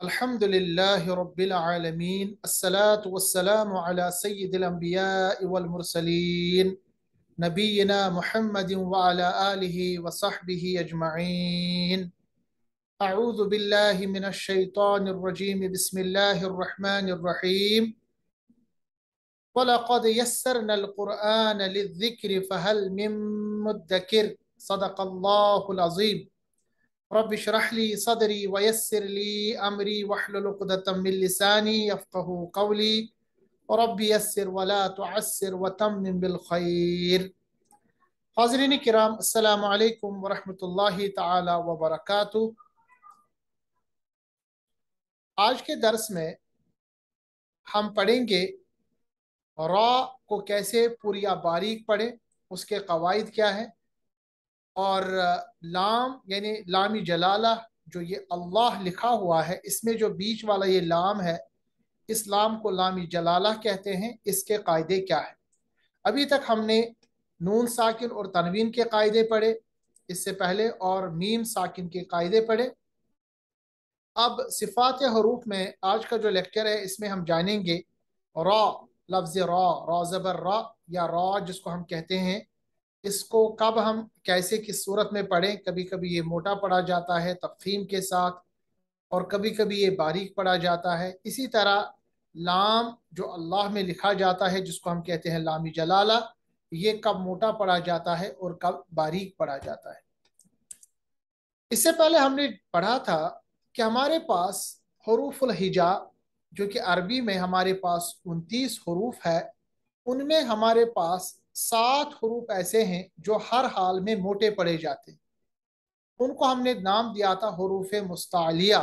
الحمد لله رب العالمين الصلاة والسلام على سيد الأنبياء والمرسلين نبينا محمد وعلى آله وصحبه أجمعين أعوذ بالله من الشيطان الرجيم بسم الله الرحمن الرحيم ولقد يسرنا القرآن للذكر فهل من مدكر صدق الله العظيم ويسر لي امري واحلل عقده من لساني يفقهوا قولي رب يسر ولا تعسر وتمم بالخير حاضرين الكرام السلام عليكم ورحمه الله تعالى وبركاته आज के درس में हम पढ़ेंगे रा को कैसे पूरी बारीक पढ़ें उसके कवायद क्या हैं और लाम यानी लामी जलाला जो ये अल्लाह लिखा हुआ है इसमें जो बीच वाला ये लाम है इस लाम को लामी जलाला कहते हैं इसके कायदे क्या है अभी तक हमने नून साकिन और तनवीन के कायदे पढ़े इससे पहले और मीम साकिन के कायदे पढ़े अब सिफात हरूफ में आज का जो लेक्चर है इसमें हम जानेंगे रॉ लफ्ज़ रॉ रॉ ज़बर रॉ या रॉ जिसको हम कहते हैं इसको कब हम कैसे किस सूरत में पढ़ें कभी कभी ये मोटा पढ़ा जाता है तकफीम के साथ और कभी कभी ये बारीक पढ़ा जाता है इसी तरह लाम जो अल्लाह में लिखा जाता है जिसको हम कहते हैं लामी जलाला ये कब मोटा पढ़ा जाता है और कब बारीक पढ़ा जाता है इससे पहले हमने पढ़ा था कि हमारे पास हरूफुल हिजा जो कि अरबी में हमारे पास उनतीस हरूफ है उनमें हमारे पास सात हरूप ऐसे हैं जो हर हाल में मोटे पड़े जाते हैं उनको हमने नाम दिया था हरूफ मुस्तालिया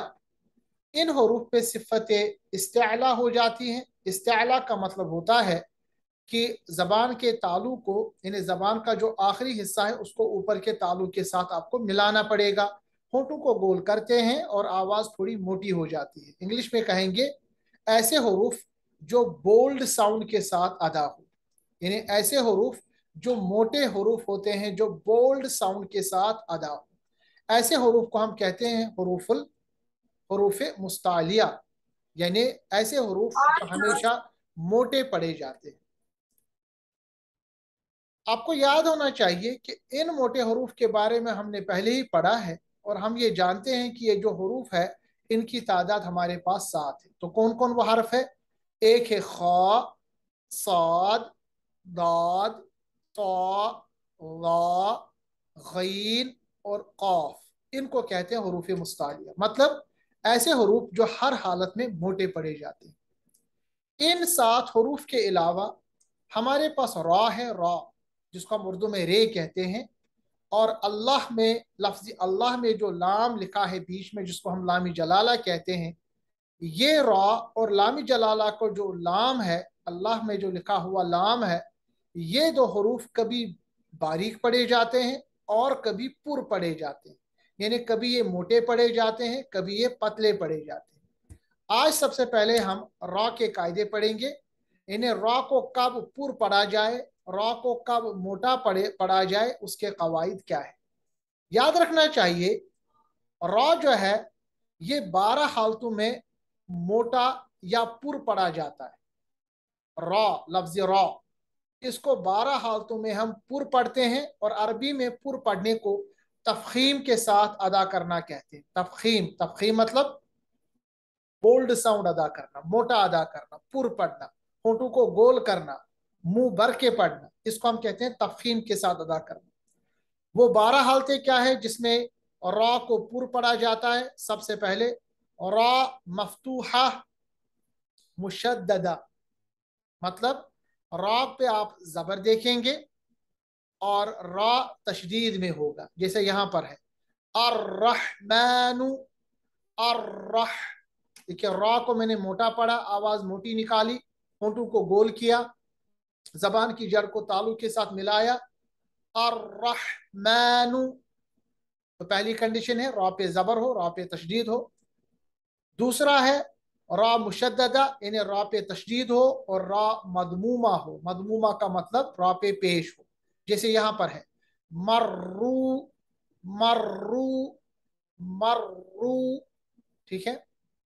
इन हरूफ पे सिफत इस्तेला हो जाती हैं इस्तेला का मतलब होता है कि ज़बान के तालू को यानी ज़बान का जो आखिरी हिस्सा है उसको ऊपर के तालू के साथ आपको मिलाना पड़ेगा होटों को गोल करते हैं और आवाज़ थोड़ी मोटी हो जाती है इंग्लिश में कहेंगे ऐसे हरूफ जो बोल्ड साउंड के साथ अदा हो यानी ऐसे हरूफ जो मोटे हरूफ होते हैं जो बोल्ड साउंड के साथ अदा हो ऐसे हरूफ को हम कहते हैं हरूफुल हरूफ मुस्तालिया यानी ऐसे हरूफ हमेशा मोटे पड़े जाते हैं आपको याद होना चाहिए कि इन मोटे हरूफ के बारे में हमने पहले ही पढ़ा है और हम ये जानते हैं कि ये जो हरूफ है इनकी तादाद हमारे पास सात है तो कौन कौन वो हरफ है एक है खा साद दाद तो, और कौफ इनको कहते हैं हरूफ मुस्तालिया मतलब ऐसे हरूफ जो हर हालत में मोटे पड़े जाते हैं इन सात हरूफ के अलावा हमारे पास रॉ है रॉ जिसको हम उर्दू में रे कहते हैं और अल्लाह में लफ्जी अल्लाह में जो लाम लिखा है बीच में जिसको हम लामी जलाला कहते हैं ये रा और लामी जलाला को जो लाम है अल्लाह में जो लिखा हुआ लाम है ये दो हरूफ कभी बारीक पढ़े जाते हैं और कभी पुर पढ़े जाते हैं यानी कभी ये मोटे पढ़े जाते हैं कभी ये पतले पढ़े जाते हैं आज सबसे पहले हम रॉ के कायदे पढ़ेंगे इन्हें रॉ को कब पुर पढ़ा जाए रॉ को कब मोटा पढ़े पढ़ा जाए उसके कवायद क्या है याद रखना चाहिए रॉ जो है ये बारह हालतों में मोटा या पुर पढ़ा जाता है रॉ लफ्ज रॉ इसको बारह हालतों में हम पुर पढ़ते हैं और अरबी में पुर पढ़ने को तफखीम के साथ अदा करना कहते हैं तफखीम तफखीम मतलब बोल्ड साउंड अदा करना मोटा अदा करना पुर पढ़ना होटू को गोल करना मुंह भर के पढ़ना इसको हम कहते हैं तफखीम के साथ अदा करना वो बारह हालतें क्या है जिसमें रा को पुर पढ़ा जाता है सबसे पहले रॉ मफतूहा मुशद्ददा मतलब रा पे आप जबर देखेंगे और रा तशदीद में होगा जैसे यहां पर है अर्रहमानु अर्रह देखिए रा को मैंने मोटा पढ़ा आवाज मोटी निकाली होंटू को गोल किया जबान की जड़ को तालु के साथ मिलाया अर्रहमानु तो पहली कंडीशन है रा पे जबर हो रा पे तशदीद हो दूसरा है रा मुशदा यानी रा पे तशदीद हो और रा मदमूमा हो मदमूमा का मतलब रा पे पेश हो जैसे यहां पर है मर्रू मर्रू मर्रू ठीक है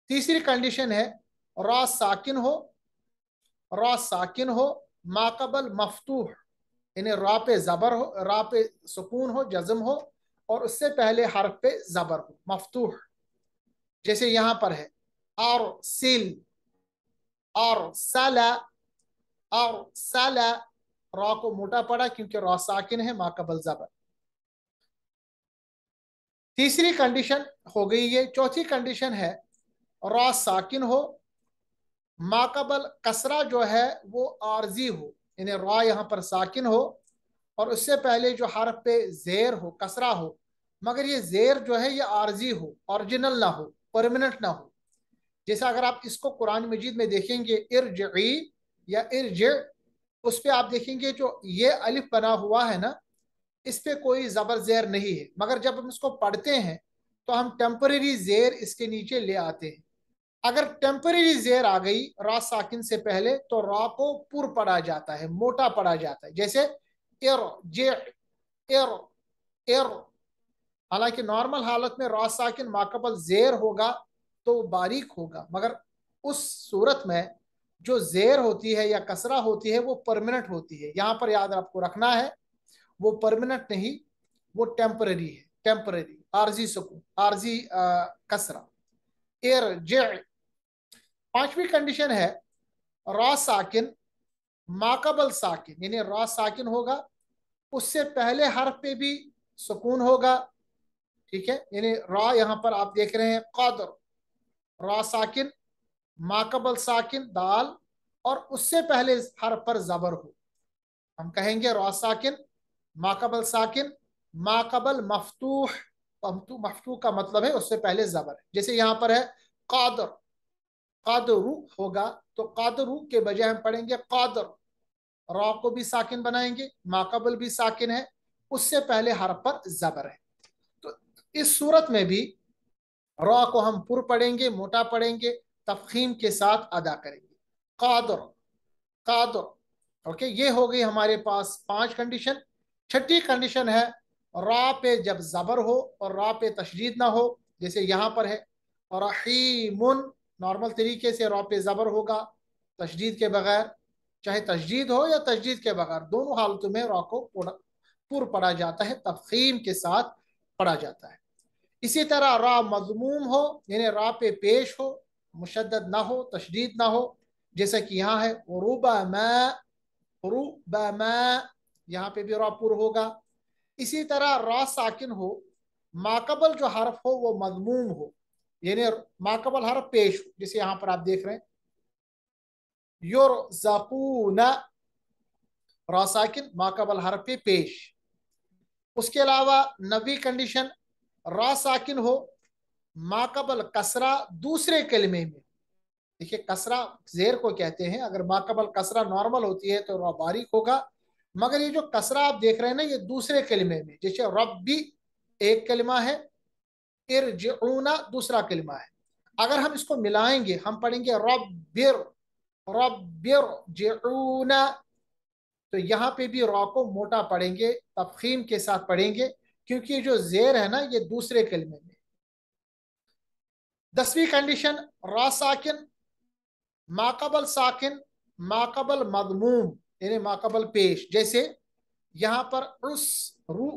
तीसरी कंडीशन है रा साकिन हो रा साकिन हो माकबल मफतूह यानी रा पे जबर हो रा पे सुकून हो जज्म हो और उससे पहले हर पे जबर हो मफतूह जैसे यहाँ पर है أرسل أرسل أرسل रॉ को मोटा पड़ा क्योंकि रॉ साकिन है माँ का बलजाबर तीसरी कंडीशन हो गई ये चौथी कंडीशन है रॉ साकिन हो माकबल कसरा जो है वो आरजी हो यानी रॉ यहां पर साकिन हो और उससे पहले जो हर्फ पे जेर हो कसरा हो मगर ये जेर जो है ये आरजी हो ओरिजिनल ना हो परमानेंट ना हो जैसे अगर आप इसको कुरान मजीद में देखेंगे इर्जी या इर्ज उस पर आप देखेंगे जो ये अलिफ बना हुआ है ना इस पर कोई ज़बर ज़ेर नहीं है मगर जब हम इसको पढ़ते हैं तो हम टेम्परेरी ज़ेर इसके नीचे ले आते हैं अगर टेम्परेरी ज़ेर आ गई रा साकिन से पहले तो रा को पुर पड़ा जाता है मोटा पड़ा जाता है जैसे एर जे एर एर हालांकि नॉर्मल हालत में रा साकिन माकबल ज़ेर होगा तो बारीक होगा मगर उस सूरत में जो जेर होती है या कसरा होती है वो परमानेंट होती है यहाँ पर याद आपको रखना है वो परमानेंट नहीं वो टेम्पररी है टेम्पररी आरजी सुकून आरजी कसरा एर जे पांचवी कंडीशन है रा साकिन माकबल साकिन यानी रा साकिन होगा उससे पहले हर्फ पे भी सुकून होगा ठीक है यानी रा यहाँ पर आप देख रहे हैं कादर रा साकिन माकबल साकिन दाल और उससे पहले इस हर पर जबर हो हम कहेंगे रॉ साकिन माकबल साकिन माकबल मफतूह तो मफतूह का मतलब है उससे पहले जबर है जैसे यहां पर है कादर कादरू होगा तो कादरू के बजाय हम पढ़ेंगे कादर रॉ को भी साकिन बनाएंगे माकबल भी साकिन है उससे पहले हर पर जबर है तो इस सूरत में भी रॉ को हम पुर पढ़ेंगे मोटा पढ़ेंगे तफखीम के साथ अदा करेंगे कादर कादर ओके ये हो गई हमारे पास पांच कंडीशन छठी कंडीशन है रॉ पे जब जबर हो और रा पे तशरीद ना हो जैसे यहां पर है और रहीमुन नॉर्मल तरीके से रॉ पे जबर होगा तशदीद के बगैर चाहे तशदीद हो या तशदीद के बगैर दोनों हालतों में रॉ को पुर पढ़ा जाता है तफखीम के साथ पढ़ा जाता है इसी तरह रा मजमूम हो यानी रा पे पेश हो मुशद ना हो तशदीद ना हो जैसा कि यहाँ है यहाँ पे भी रापुर होगा इसी तरह रा साकिन हो माकबल जो हरफ हो वो मजमूम हो यानी माकबल हरफ पेश हो जैसे यहाँ पर आप देख रहे हैं योर जकून रा साकिन माकबल हरफ पे पेश उसके अलावा नवी कंडीशन रा साकिन हो माकबल कसरा दूसरे कलमे में देखिए कसरा जेर को कहते हैं अगर माकबल कसरा नॉर्मल होती है तो रा बारीक होगा मगर ये जो कसरा आप देख रहे हैं ना ये दूसरे कलमे में जैसे रब भी एक कलमा है इर्जऊना दूसरा कलमा है अगर हम इसको मिलाएंगे हम पढ़ेंगे रबिर रबिर जऊना तो यहाँ पे भी रॉ को मोटा पढ़ेंगे तफखीम के साथ पढ़ेंगे क्योंकि जो जेर है ना ये दूसरे कलमे में दसवीं कंडीशन रा साकिन माकबल साकिन माकबल मदमूम यानी माकबल पेश जैसे यहां पर उस रू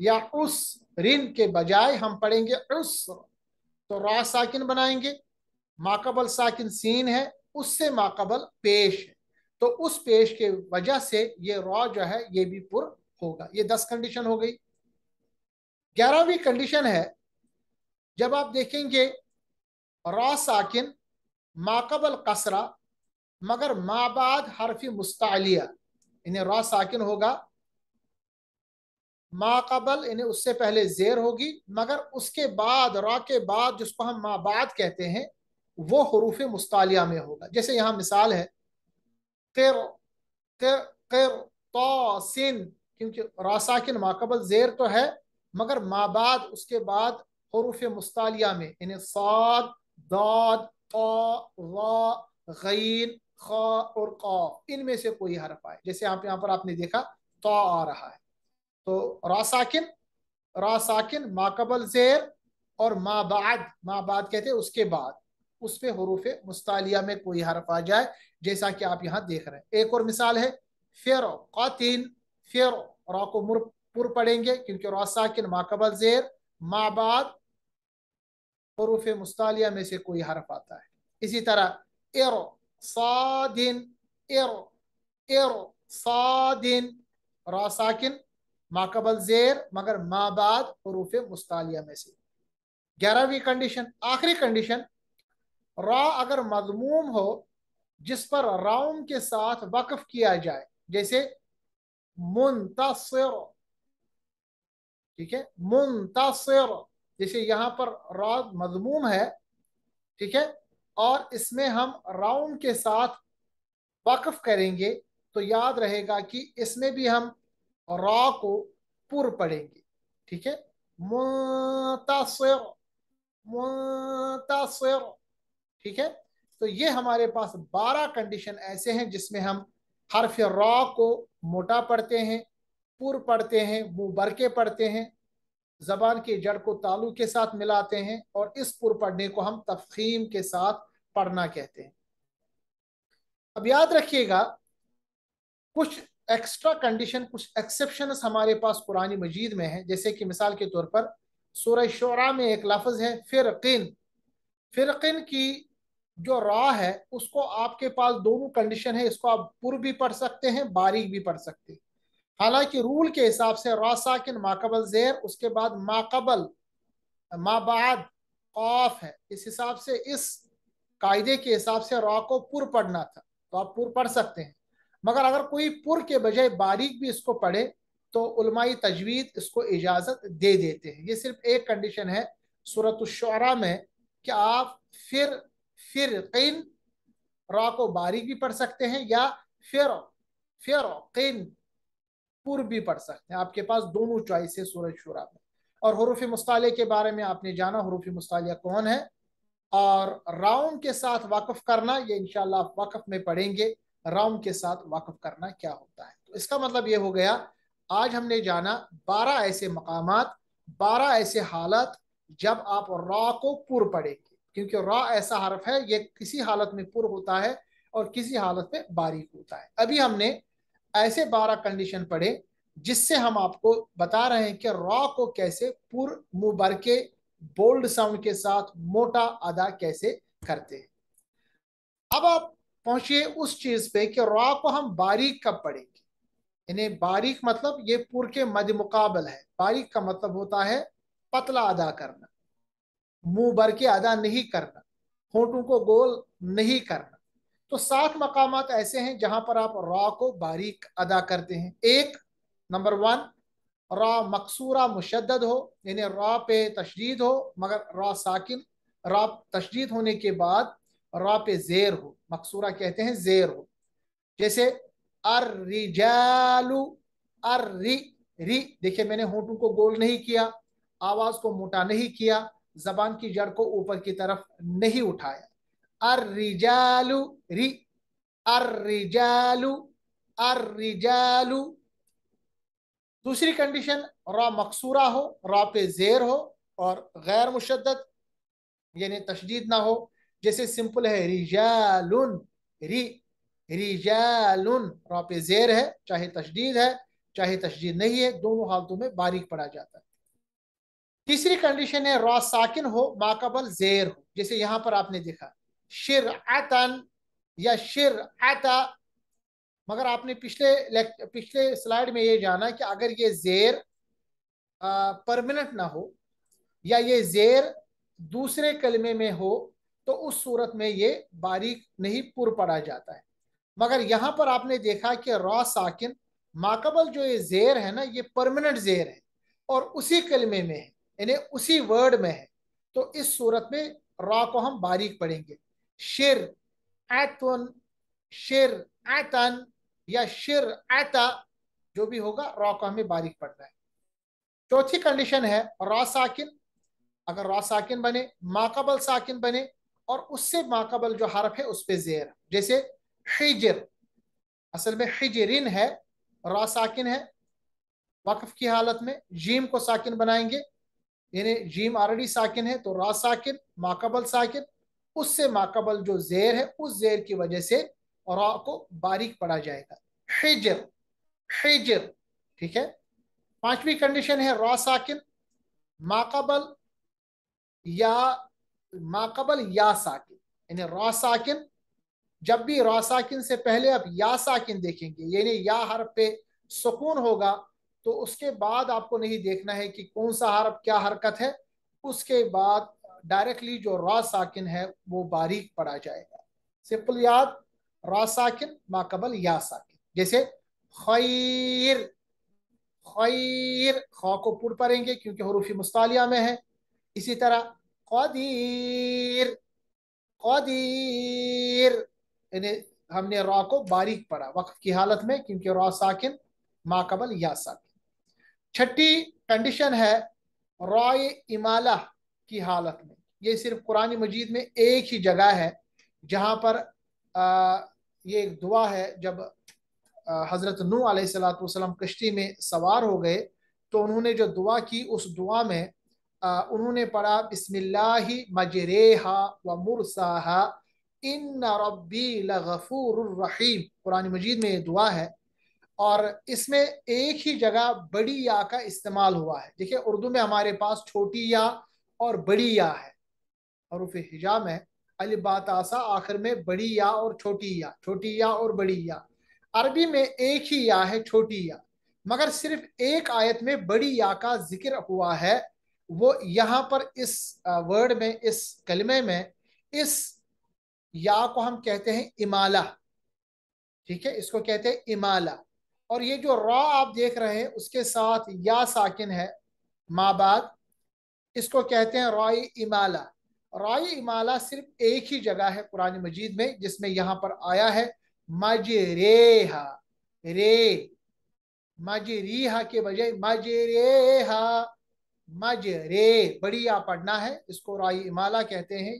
या उस रिन के बजाय हम पढ़ेंगे उस तो रा साकिन बनाएंगे माकबल साकिन सीन है उससे माकबल पेश है तो उस पेश के वजह से ये रॉ जो है ये भी पुर होगा ये दस कंडीशन हो गई ग्यारहवीं कंडीशन है जब आप देखेंगे रॉ साकिन माकबल कसरा मगर माबाद हरफी मुस्तालिया इन्हें रॉ साकिन होगा माकबल इन्हें उससे पहले जेर होगी मगर उसके बाद रॉ के बाद जिसको हम माबाद कहते हैं वो हरूफ मुस्तालिया में होगा जैसे यहाँ मिसाल है किर किर किर तो सिन क्योंकि रा साकिन माकबल जेर तो है मगर माबाद उसके बाद हरूफ मुस्तालिया में इन्हें साद दाद गैन ख और क इनमें से कोई हरफ आए जैसे आप यहाँ पर आपने देखा तो आ रहा है तो रासाकिन रासाकिन माकबल जेर और माबाद माबाद कहते हैं उसके बाद उस पर हरूफ मुस्तालिया में कोई हरफ आ जाए जैसा कि आप यहाँ देख रहे हैं एक और मिसाल है फिर कतिन फिर रॉ को पुर पढ़ेंगे क्योंकि रोसाकिन माकबल जेर माबाद हरूफ मुस्तालिया में से कोई हरफ आता है इसी तरह एरो सादिन एरो एरो सादिन रोसाकिन माकबल जेर मगर माबाद हरूफ मुस्तालिया में से ग्यारहवीं कंडीशन आखिरी कंडीशन रा अगर मजमूम हो जिस पर राउम के साथ वक्फ किया जाए जैसे मुंतसर ठीक है मुंतासिर जैसे यहां पर रॉ मजमूम है ठीक है और इसमें हम राउंड के साथ वक्फ करेंगे तो याद रहेगा कि इसमें भी हम रॉ को पुर पढ़ेंगे ठीक है मुंतासिर मुंतासिर ठीक है तो ये हमारे पास बारह कंडीशन ऐसे हैं जिसमें हम हर्फ रॉ को मोटा पढ़ते हैं पुर पढ़ते हैं वो बरके पढ़ते हैं जबान की जड़ को तालु के साथ मिलाते हैं और इस पुर पढ़ने को हम तफखीम के साथ पढ़ना कहते हैं अब याद रखिएगा कुछ एक्स्ट्रा कंडीशन कुछ एक्सेप्शन हमारे पास पुरानी मजीद में है जैसे कि मिसाल के तौर पर सूर शरा में एक लफज है फिरकिन फिरकिन की जो रा है उसको आपके पास दोनों कंडीशन है इसको आप पुर भी पढ़ सकते हैं बारीक भी पढ़ सकते हैं हालांकि रूल के हिसाब से रा माकबल जेर उसके बाद माकबल माबाद ऑफ है इस हिसाब से इस कायदे के हिसाब से रा को पुर पढ़ना था तो आप पुर पढ़ सकते हैं मगर अगर कोई पुर के बजाय बारीक भी इसको पढ़े तो उलमाई तजवीज इसको इजाज़त दे देते हैं ये सिर्फ एक कंडीशन है सूरत शुरा में कि आप फिर फिर रॉ रा को बारीक भी पढ़ सकते हैं या फिर फिर पूर्व भी पढ़ सकते हैं आपके पास दोनों चॉइस है सूरज शुरा में और हरूफ मुस्ताले के बारे में आपने जाना हरूफ मुस्तालिया कौन है और राउन के साथ वाकफ करना ये इनशाला वाकफ में पढ़ेंगे राउन के साथ वाकफ करना क्या होता है तो इसका मतलब ये हो गया आज हमने जाना बारह ऐसे मकाम बारह ऐसे हालत जब आप रा को पुर पढ़ेंगे क्योंकि रा ऐसा हरफ है ये किसी हालत में पुर होता है और किसी हालत में बारीक होता है अभी हमने ऐसे बारह कंडीशन पढ़े जिससे हम आपको बता रहे हैं कि रॉ को कैसे पुर मुबर के बोल्ड साउंड के साथ मोटा अदा कैसे करते हैं अब आप पहुंचिए उस चीज पे कि रॉ को हम बारीक कब पढ़ेंगे यानी बारीक मतलब ये पुर के मध्य मुकाबल है बारीक का मतलब होता है पतला अदा करना मुंह भर के अदा नहीं करना होटों को गोल नहीं करना तो सात मकाम ऐसे हैं जहां पर आप रॉ को बारीक अदा करते हैं एक नंबर वन रॉ मकसूरा मुशद हो यानी रॉ पे तशदीद हो मगर रॉ साकिन रॉ तशदीद होने के बाद रॉ पे जेर हो मकसूरा कहते हैं जेर हो जैसे अर रिजालू अर रि रि देखिये मैंने होटू को गोल नहीं किया आवाज को मोटा नहीं किया जबान की जड़ को ऊपर की तरफ नहीं उठाया अर्रिजालु रि अर्रिजालु अर्रिजालु दूसरी कंडीशन रॉ मकसूरा हो रॉ पे जेर हो और गैर मुशद्दत यानी तशदीद ना हो जैसे सिंपल है रिजालुन रि रिजालुन रॉ पे जेर है चाहे तशदीद है चाहे तशदीद नहीं है दोनों हालतों में बारीक पड़ा जाता है तीसरी कंडीशन है रॉ साकिन हो माकबल जेर हो जैसे यहां पर आपने देखा शिर आतन या शिर आता मगर आपने पिछले पिछले स्लाइड में ये जाना कि अगर ये जेर परमानेंट ना हो या ये जेर दूसरे कलमे में हो तो उस सूरत में ये बारीक नहीं पुर पड़ा जाता है मगर यहां पर आपने देखा कि रॉ साकिन माकबल जो ये जेर है ना ये परमानेंट जेर है और उसी कलमे में है यानी उसी वर्ड में है तो इस सूरत में रॉ को हम बारीक पढ़ेंगे शिर ऐतुन शिर एतन या शिर एता जो भी होगा रॉ को हमें बारीक पढ़ना है चौथी कंडीशन है रॉ साकिन अगर रॉ साकिन बने माकबल साकिन बने और उससे माकबल जो हरफ है उस पर जेर जैसे हिजर असल में हिजरिन है रॉ साकिन है वक्फ की हालत में जीम को साकिन बनाएंगे यानी जीम ऑलरेडी साकिन है तो रॉ साकिन माकबल साकिन उससे माकबल जो जेर है उस जेर की वजह से रा को बारीक पड़ा जाएगा हिजर हिजर ठीक है पांचवी कंडीशन है रॉ साकिन माकबल या माकबल या साकिन यानी रॉ साकिन जब भी रॉ साकिन से पहले आप या साकिन देखेंगे यानी या हर्फ पे सुकून होगा तो उसके बाद आपको नहीं देखना है कि कौन सा हर्फ क्या हरकत है उसके बाद डायरेक्टली जो रॉ साकिन है वो बारीक पढ़ा जाएगा सिंपल याद रॉ साकिन माकबल या साकिन जैसे खैर खैर खा को पुर पढ़ेंगे क्योंकि हरूफी मुस्तालिया में है इसी तरह कदीर कदीर यानी हमने रॉ को बारीक पढ़ा वक्त की हालत में क्योंकि रॉ साकिन माकबल या साकिन छठी कंडीशन है रॉय इमाला की हालत में ये सिर्फ कुरानी मजीद में एक ही जगह है जहाँ पर आ, ये एक दुआ है जब हज़रत नू आसलाम कश्ती में सवार हो गए तो उन्होंने जो दुआ की उस दुआ में आ, उन्होंने पढ़ा बसमिल्लाह मजरेहा व मुरसा इन रबी लगफूररहीम मजीद में ये दुआ है और इसमें एक ही जगह बड़ी या का इस्तेमाल हुआ है देखिए उर्दू में हमारे पास छोटी या और बड़ी या है हरूफ हिजा में अलबातासा आखिर में बड़ी या और छोटी या छोटी या और बड़ी या अरबी में एक ही या है छोटी या मगर सिर्फ एक आयत में बड़ी या का जिक्र हुआ है वो यहाँ पर इस वर्ड में इस कलमे में इस या को हम कहते हैं इमाला ठीक है इसको कहते हैं इमाला और ये जो रॉ आप देख रहे हैं उसके साथ या साकिन है माँ बाद इसको कहते हैं रॉ इमाला राय इमाला सिर्फ एक ही जगह है कुरान मजीद में जिसमें यहाँ पर आया है मजरेहा रे मजरीहा के बजाय मजरेहा मजरे बड़ी या पढ़ना है इसको राय इमाला कहते हैं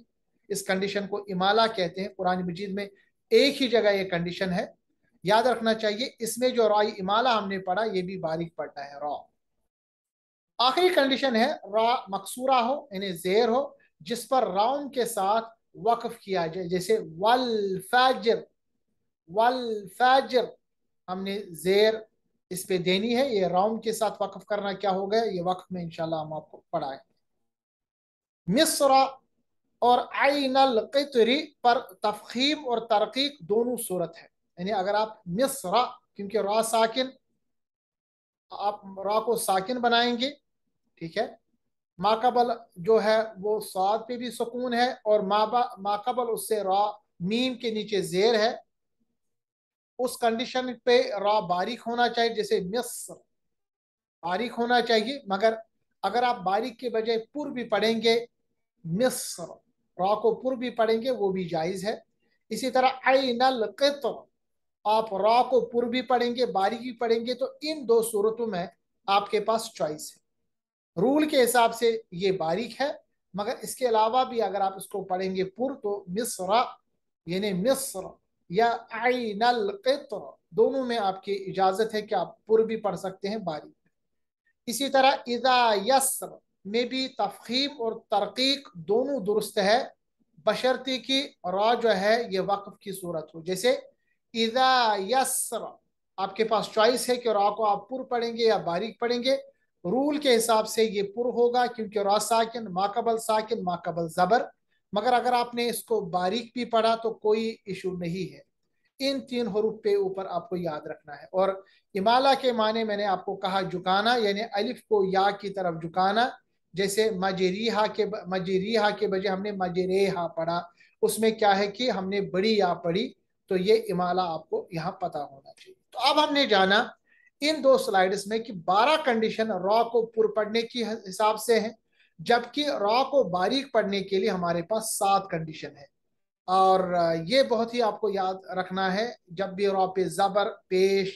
इस कंडीशन को इमाला कहते हैं कुरान मजीद में एक ही जगह ये कंडीशन है याद रखना चाहिए इसमें जो राय इमाला हमने पढ़ा ये भी बारीक पढ़ना है रॉ आखिरी कंडीशन है रा मकसूरा हो यानी जेर हो जिस पर राउन के साथ वक्फ किया जाए जैसे वल फैजर वल फैजर हमने जेर इस पे देनी है ये राउन के साथ वक्फ करना क्या हो गया ये वक्फ में इंशाल्लाह हम आपको पढ़ाए मिसरा और आइन अलकतरी पर तफखीम और तरकीक दोनों सूरत है यानी अगर आप मिसरा क्योंकि रा साकिन आप रा को साकिन बनाएंगे ठीक है माकबल जो है वो स्वाद पे भी सुकून है और माकबल उससे रा मीम के नीचे जेर है उस कंडीशन पे रा बारीक होना चाहिए जैसे मिस्र बारीक होना चाहिए मगर अगर आप बारीक के बजाय पुर भी पढ़ेंगे मिस्र रा को पुर भी पढ़ेंगे वो भी जायज है इसी तरह आइनल कित्र आप रॉ को पुर भी पढ़ेंगे बारीक भी पढ़ेंगे तो इन दो सूरतों में आपके पास चॉइस है रूल के हिसाब से ये बारीक है मगर इसके अलावा भी अगर आप इसको पढ़ेंगे पुर तो मिस्र यानी मिस्र या आइनल कित्र दोनों में आपकी इजाजत है कि आप पुर भी पढ़ सकते हैं बारीक इसी तरह इदा यसर में भी तफहीम और तरकीक दोनों दुरुस्त है बशर्ते की रा जो है ये वक्फ की सूरत हो जैसे इदा यसर आपके पास चॉइस है कि रा को आप पुर पढ़ेंगे या बारीक पढ़ेंगे रूल के हिसाब से ये पुर होगा क्योंकि रा साकिन माकबल साकिन माकबल जबर मगर अगर आपने इसको बारीक भी पढ़ा तो कोई इशू नहीं है इन तीन हरूफ पे ऊपर आपको याद रखना है और इमाला के माने मैंने आपको कहा झुकाना यानी अलिफ को या की तरफ झुकाना जैसे मजरीहा के मजरीहा के बजे हमने मजरेहा पढ़ा उसमें क्या है कि हमने बड़ी या पढ़ी तो ये इमाला आपको यहाँ पता होना चाहिए तो अब हमने जाना इन दो स्लाइड्स में कि 12 कंडीशन रॉ को पुर पढ़ने की हिसाब से है जबकि रॉ को बारीक पढ़ने के लिए हमारे पास सात कंडीशन है और ये बहुत ही आपको याद रखना है जब भी रॉ पे जबर पेश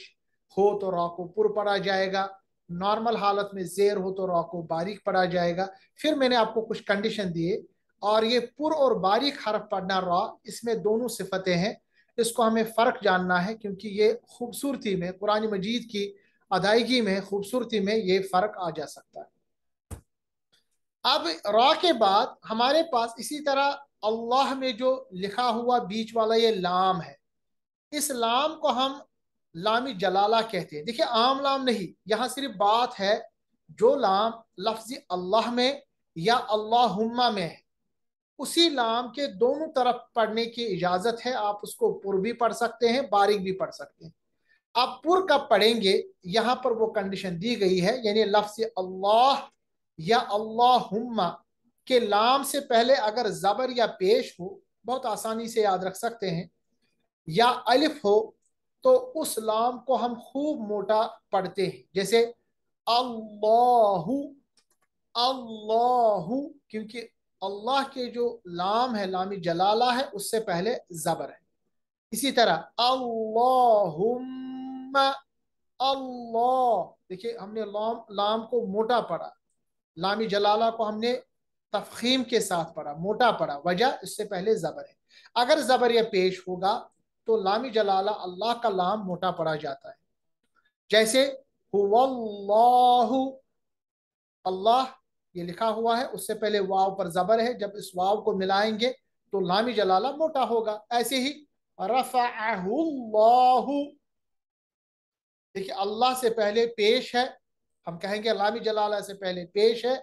हो तो रॉ को पुर पड़ा जाएगा नॉर्मल हालत में जेर हो तो रॉ को बारीक पड़ा जाएगा फिर मैंने आपको कुछ कंडीशन दिए और ये पुर और बारीक हरफ पढ़ना रॉ इसमें दोनों सिफतें हैं इसको हमें फ़र्क जानना है क्योंकि ये खूबसूरती में पुरानी मजीद की अदायगी में खूबसूरती में ये फ़र्क आ जा सकता है अब रॉ के बाद हमारे पास इसी तरह अल्लाह में जो लिखा हुआ बीच वाला ये लाम है इस लाम को हम लामी जलाला कहते हैं देखिए आम लाम नहीं यहाँ सिर्फ बात है जो लाम लफ्ज़ अल्लाह में या अल्लाह में है उसी लाम के दोनों तरफ पढ़ने की इजाजत है आप उसको पुर भी पढ़ सकते हैं बारिक भी पढ़ सकते हैं आप पुर कब पढ़ेंगे यहाँ पर वो कंडीशन दी गई है यानी लफ्ज अल्लाह या अल्लाहुम्मा के लाम से पहले अगर जबर या पेश हो बहुत आसानी से याद रख सकते हैं या अलिफ हो तो उस लाम को हम खूब मोटा पढ़ते हैं जैसे अल्लाहू अल्लाहू क्योंकि अल्लाह के जो लाम है लामी जलाला है उससे पहले जबर है इसी तरह अल्लाहुम्मा अल्लाह देखिए हमने लाम लाम को मोटा पढ़ा लामी जलाला को हमने तफखीम के साथ पढ़ा मोटा पढ़ा वजह इससे पहले जबर है अगर जबर यह पेश होगा तो लामी जलाला अल्लाह का लाम मोटा पढ़ा जाता है जैसे हुवल्लाहु अल्लाह ये लिखा हुआ है उससे पहले वाव पर जबर है जब इस वाव को मिलाएंगे तो लामी जलाला मोटा होगा ऐसे ही रफ़ाहु देखिए अल्लाह से पहले पेश है हम कहेंगे लामी जलाला से पहले पेश है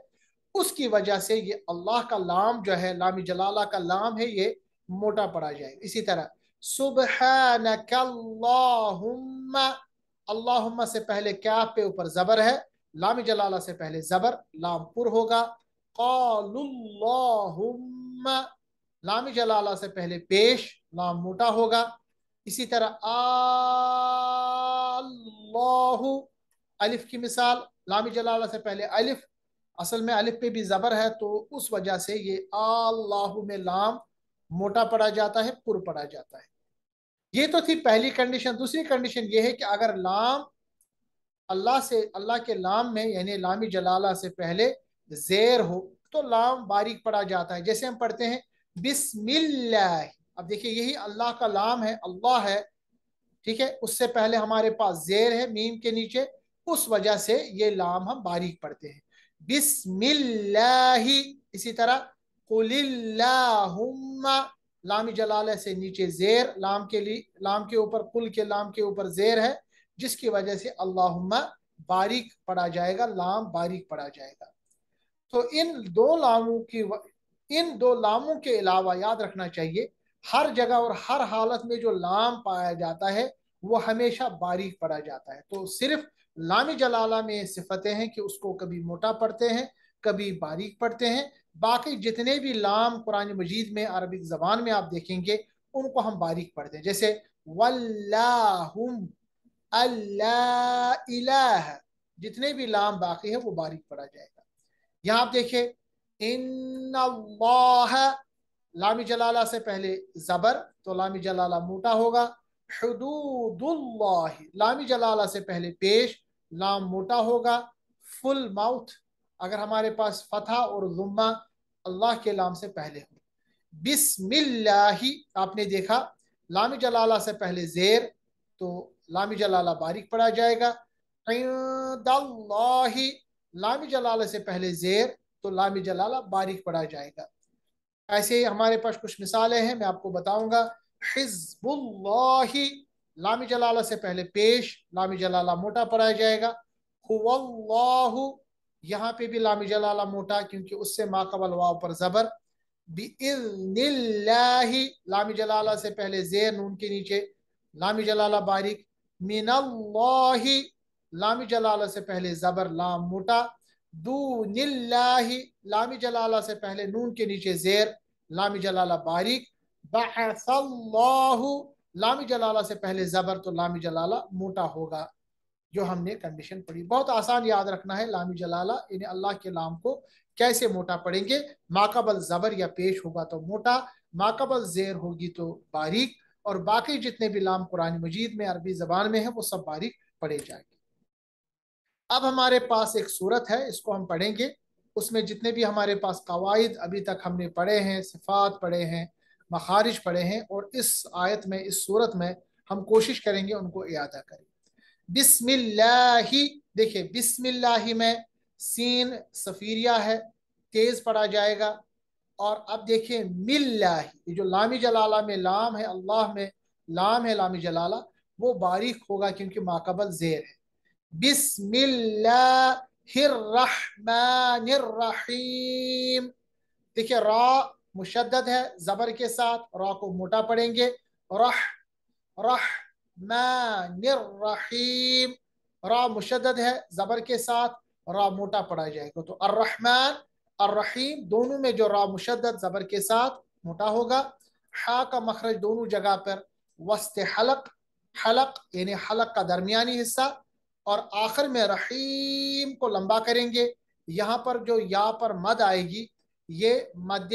उसकी वजह से ये अल्लाह का लाम जो है लामी जलाला का लाम है ये मोटा पड़ा जाए इसी तरह सुबह अल्लाह से पहले क्या पे ऊपर जबर है लाम जलाला से पहले जबर लाम पुर होगा कौल्लाहुम्मा लाम जलाला से पहले पेश लाम मोटा होगा इसी तरह आल्लाहु अलिफ की मिसाल लाम जलाला से पहले अलिफ असल में अलिफ पे भी ज़बर है तो उस वजह से ये आल्लाहु में लाम मोटा पड़ा जाता है पुर पड़ा जाता है ये तो थी पहली कंडीशन दूसरी कंडीशन ये है कि अगर लाम अल्लाह से अल्लाह के लाम में यानी लामी जलाला से पहले जेर हो तो लाम बारीक पढ़ा जाता है जैसे हम पढ़ते हैं बिस्मिल्लाह अब देखिए यही अल्लाह का लाम है अल्लाह है ठीक है उससे पहले हमारे पास जेर है मीम के नीचे उस वजह से ये लाम हम बारीक पढ़ते हैं बिस्मिल्लाही इसी तरह कुल्लाहुम्मा लामी जलाल से नीचे जेर लाम के लिए लाम के ऊपर कुल के लाम के ऊपर जेर है जिसकी वजह से अल्लाह बारीक पढ़ा जाएगा लाम बारीक पढ़ा जाएगा तो इन दो लामों की इन दो लामों के अलावा याद रखना चाहिए हर जगह और हर हालत में जो लाम पाया जाता है वो हमेशा बारीक पढ़ा जाता है तो सिर्फ लामी जलाला में सिफतें हैं कि उसको कभी मोटा पढ़ते हैं कभी बारीक पढ़ते हैं बाकी जितने भी लाम कुरान मजीद में अरबिक ज़बान में आप देखेंगे उनको हम बारीक पढ़ते हैं जैसे वल्लाहुम अल्लाह जितने भी लाम बाकी है वो बारीक पड़ा जाएगा यहाँ आप देखिए इन लामी जलाला से पहले जबर तो लामी जलाला मोटा होगा हदूदुल्लाह लामी जलाला से पहले पेश लाम मोटा होगा फुल माउथ अगर हमारे पास फता और जुम्मा अल्लाह के लाम से पहले हो बिस्मिल्लाही आपने देखा लामी जलाला से पहले जेर तो लामी जलाला बारिक पढ़ा जाएगा लामी जलाला से पहले जेर तो लामी जलाला बारिक पढ़ा जाएगा ऐसे ही हमारे पास कुछ मिसालें हैं मैं आपको बताऊंगा हिजबुल्लाही लामी जलाला से पहले पेश लामी जलाला मोटा पढ़ाया जाएगा हुवल्लाहु यहाँ पे भी लामी जलाला मोटा क्योंकि उससे माकबल वाव पर जबर बिल्लाही लामी जलाला से पहले जेर नून के नीचे लामी जलाला बारीक मिनल्लाही लामी जलाला से पहले जबर लाम मोटा दूनिल्लाही लामी जलाला से पहले नून के नीचे जेर लामी जलाला बारीक बहसल्लाहु लामी जलाला से पहले जबर तो लामी जलाला मोटा होगा जो हमने कंडीशन पढ़ी बहुत आसान याद रखना है लामी जलाला यानी अल्लाह के लाम को कैसे मोटा पढ़ेंगे माकबल जबर या पेश होगा तो मोटा माकबल जेर होगी तो बारीक और बाकी जितने भी लाम कुरान मजीद में अरबी ज़बान में है वो सब बारीक पढ़े जाएंगे अब हमारे पास एक सूरत है इसको हम पढ़ेंगे उसमें जितने भी हमारे पास कवायद अभी तक हमने पढ़े हैं सिफात पढ़े हैं मखारिज पढ़े हैं और इस आयत में इस सूरत में हम कोशिश करेंगे उनको अदा करें बिस्मिल्ला देखिए बिस्मिल्ला में सीन सफीरिया है तेज़ पढ़ा जाएगा और अब देखिए मिल्ला ये जो लामी जलाला में लाम है अल्लाह में लाम है लामी जलाला वो बारीक होगा क्योंकि माकबल जेर है बिस्मिल्लाहिर्रहमानिर्रहीम देखिए रा मुशद्दद है जबर के साथ रा को मोटा पड़ेंगे रह रह रहीम रा मुशद्दद है जबर के साथ रा मोटा पड़ा जाएगा तो अर्रहमान और रहीम दोनों में जो रा मुशद जबर के साथ मोटा होगा हा का मखरज दोनों जगह पर वस्त हलक हलक यानी हलक का दरमियानी हिस्सा और आखिर में रहीम को लंबा करेंगे यहाँ पर जो या पर मद आएगी ये मद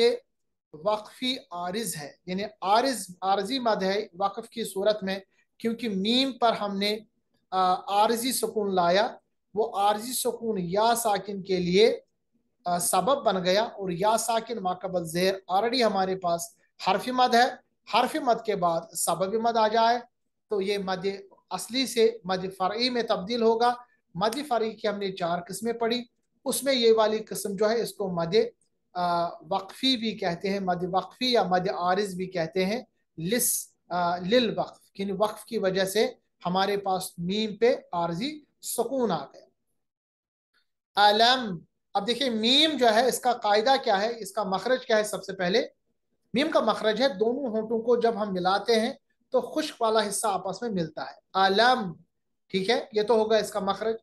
वक्फी आरज है यानी आरज आरजी मद है वक्फ की सूरत में क्योंकि मीम पर हमने आरजी सुकून लाया वो आरजी सुकून या साकिन के लिए सबब बन गया और या साकिन माकबल जहर ऑलरेडी हमारे पास हरफ मद है हरफ मद के बाद सबब मद आ जाए तो ये मद असली से मद फ़री में तब्दील होगा मद फ़री की हमने चार किस्में पढ़ी उसमें ये वाली किस्म जो है इसको मद वक्फ़ी भी कहते हैं मद वक्फ़ी या मद आरज भी कहते हैं लिस आ, लिल वक्फ यानी वक्फ की वजह से हमारे पास मीम पे आरजी सुकून आ गया अलम अब देखिए मीम जो है इसका कायदा क्या है इसका मखरज क्या है सबसे पहले मीम का मखरज है दोनों होटों को जब हम मिलाते हैं तो खुश्क वाला हिस्सा आपस में मिलता है आलम ठीक है ये तो होगा इसका मखरज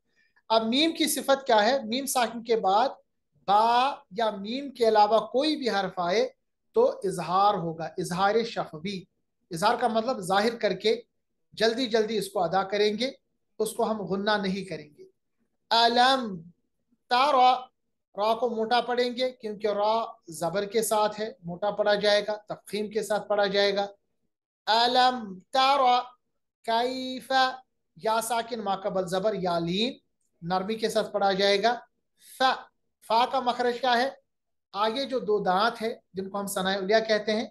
अब मीम की सिफत क्या है मीम साकिन के बाद बा या मीम के अलावा कोई भी हर्फ आए तो इजहार होगा इजहार शफवी इजहार का मतलब जाहिर करके जल्दी जल्दी इसको अदा करेंगे उसको हम गुन्ना नहीं करेंगे आलम तारा रा को मोटा पढ़ेंगे क्योंकि रा जबर के साथ है मोटा पढ़ा जाएगा तफखीम के साथ पढ़ा जाएगा अलम तारा कैफा या साकिन माकबल जबर या लीन नरमी के साथ पढ़ा जाएगा फा फा का मखरज क्या है आगे जो दो दांत है जिनको हम सनाए उलिया कहते हैं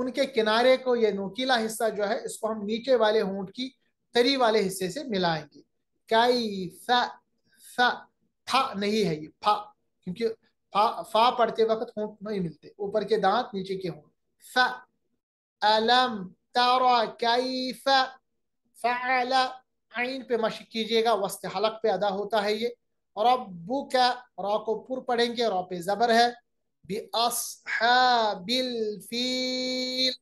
उनके किनारे को यह नोकीला हिस्सा जो है इसको हम नीचे वाले होंठ की तरी वाले हिस्से से मिलाएंगे कई फा नहीं है ये फा क्योंकि फा फा पढ़ते वक्त होंठ नहीं मिलते ऊपर के दांत नीचे के होंठ फ आइन पे मशक कीजिएगा वस्त हलक पे अदा होता है ये रब्बू क्या रॉ को पुर पढ़ेंगे रॉ पे जबर है बिल फील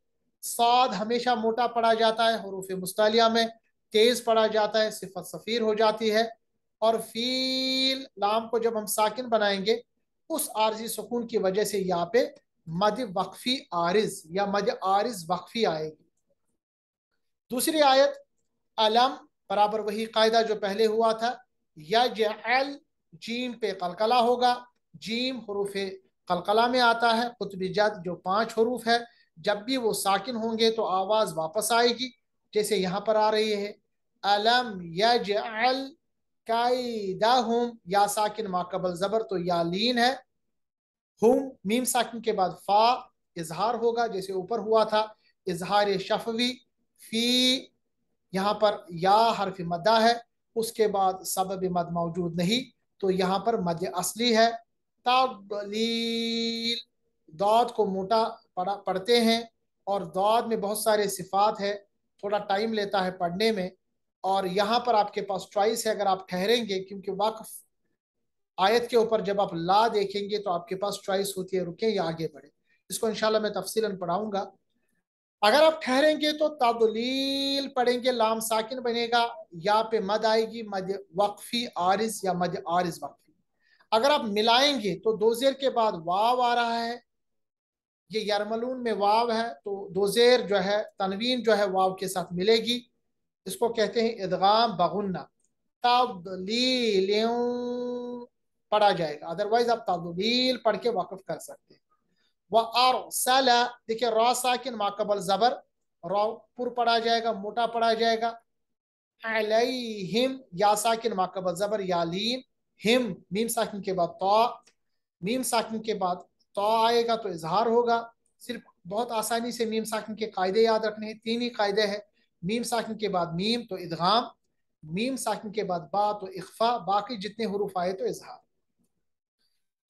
साद हमेशा मोटा पढ़ा जाता है हरूफ मुस्तालिया में तेज पढ़ा जाता है सिफत सफ़ीर हो जाती है और फील लाम को जब हम साकिन बनाएंगे उस आरजी सुकून की वजह से यहाँ पे मद वक्फी आरिज या मद आरिज वक्फी आएगी दूसरी आयत अलम बराबर वही कायदा जो पहले हुआ था या अल जीम पे कलकला होगा जीम हरूफ कलकला में आता है जद जो पांच हरूफ है जब भी वो साकिन होंगे तो आवाज़ वापस आएगी जैसे यहाँ पर आ रही है अलम यजअल कायदा या साकिन माकबल जबर तो या लीन है हुम मीम साकिन के बाद फा इजहार होगा जैसे ऊपर हुआ था इजहार शफवी फी यहाँ पर या हरफ मदा है उसके बाद सबब मद मौजूद नहीं तो यहाँ पर मद असली है तबलील दौद को मोटा पढ़ा पढ़ते हैं और दौद में बहुत सारे सिफात है थोड़ा टाइम लेता है पढ़ने में और यहाँ पर आपके पास चॉइस है अगर आप ठहरेंगे क्योंकि वक्फ आयत के ऊपर जब आप ला देखेंगे तो आपके पास चॉइस होती है रुके या आगे बढ़े इसको इनशाला मैं तफसीला पढ़ाऊंगा अगर आप ठहरेंगे तो तादलील पढ़ेंगे लाम साकिन बनेगा या पे मद आएगी मद वक्फी आरिस या मद आरिस वक्फी अगर आप मिलाएंगे तो दो जेर के बाद वाव आ रहा है ये यरमलून में वाव है तो दो जेर जो है तनवीन जो है वाव के साथ मिलेगी इसको कहते हैं इदगाम बगुन्ना तबलील पढ़ा जाएगा अदरवाइज आप तबलील पढ़ के वाकफ कर सकते हैं वह आर सला देखिये रॉ साकिन माकबल जबर रौपुर पढ़ा जाएगा मोटा पढ़ा जाएगा साकिन माकबल जबर यालीम हिम मीम साकिन के बाद तो मीम साकिन के बाद तो आएगा तो इजहार होगा सिर्फ बहुत आसानी से मीम साकिन के कायदे याद रखने हैं तीन ही कायदे हैं मीम साकिन के बाद मीम तो इदगाम मीम साकिन के बाद बा तो इखफा बाकी जितने हरूफ आए तो इजहार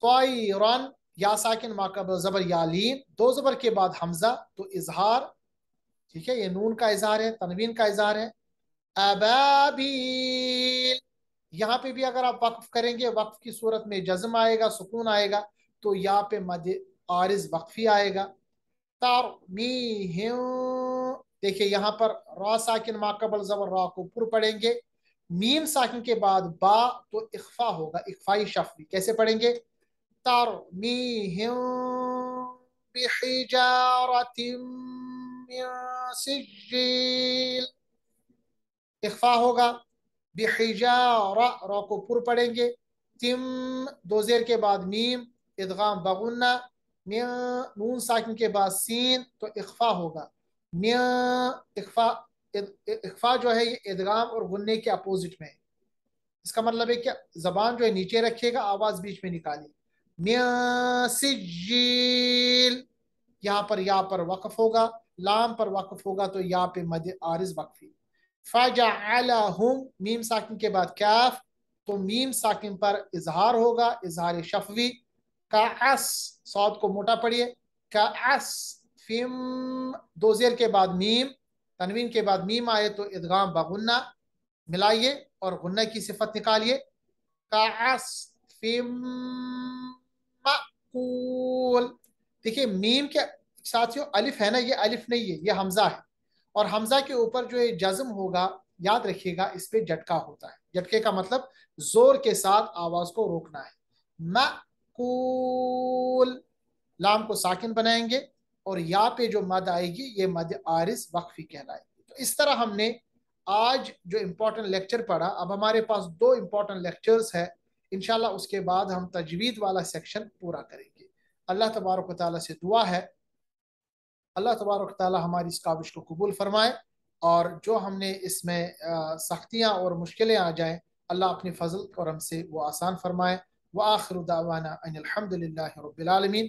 तोरान या साकिन माकब जबर या लीम दो जबर के बाद हमजा तो इजहार ठीक है ये नून का इजहार है तनवीन का इजहार है अबाबील यहाँ पे भी अगर आप वक्फ करेंगे वक्फ की सूरत में जज्म आएगा सुकून आएगा तो यहाँ पे मद आरिज वक्फी आएगा तार मी देखिए यहाँ पर रॉ साकिन माकबल जबर रॉ को पुर पढ़ेंगे मीम साकिन के बाद बा तो इख्फा होगा इख्फाई शफी कैसे पढ़ेंगे तर मी होगा बिहिजा रॉ को पुर पढ़ेंगे तिम दो जेर के बाद मीम इदगाम बगुन्ना नून साकिन के बाद सीन तो इख्फा होगा इकफा जो है ये इदगाम और गुन्ने के अपोजिट में है इसका मतलब है कि जबान जो है नीचे रखिएगा आवाज बीच में निकाली न्यसील यहाँ पर या पर वक्फ होगा लाम पर वक्फ होगा तो या पे मद आरिज वक्फी फाजा मीम साकिन के बाद कैफ तो मीम साकिन पर इजहार होगा इजहार शफवी का एस सौद को मोटा पढ़िए का एस फिम दो जेर के बाद मीम तनवीन के बाद मीम आए तो इदगाम बगुन्ना मिलाइए और गुन्ना की सिफत निकालिए काफिमकूल देखिए मीम के साथियों अलिफ है ना ये अलिफ नहीं है ये हमजा है और हमजा के ऊपर जो ये जज्म होगा याद रखिएगा इस पर झटका होता है झटके का मतलब जोर के साथ आवाज को रोकना है मकूल लाम को साकिन बनाएंगे और या पे जो मद आएगी ये मद आरिस वक्फी कहलाएगी तो इस तरह हमने आज जो इम्पोर्टेंट लेक्चर पढ़ा अब हमारे पास दो इम्पोर्टेंट लेक्चर्स है इनशाला उसके बाद हम तजवीद वाला सेक्शन पूरा करेंगे अल्लाह तबारक ताली से दुआ है अल्लाह तबारक ताली हमारी इस काबिश को कबूल फरमाए और जो हमने इसमें सख्तियाँ और मुश्किलें आ जाएँ अल्लाह अपने फजल और हमसे वो आसान फरमाए व आखिर उदावाना अनिलहमदिल्लाबीन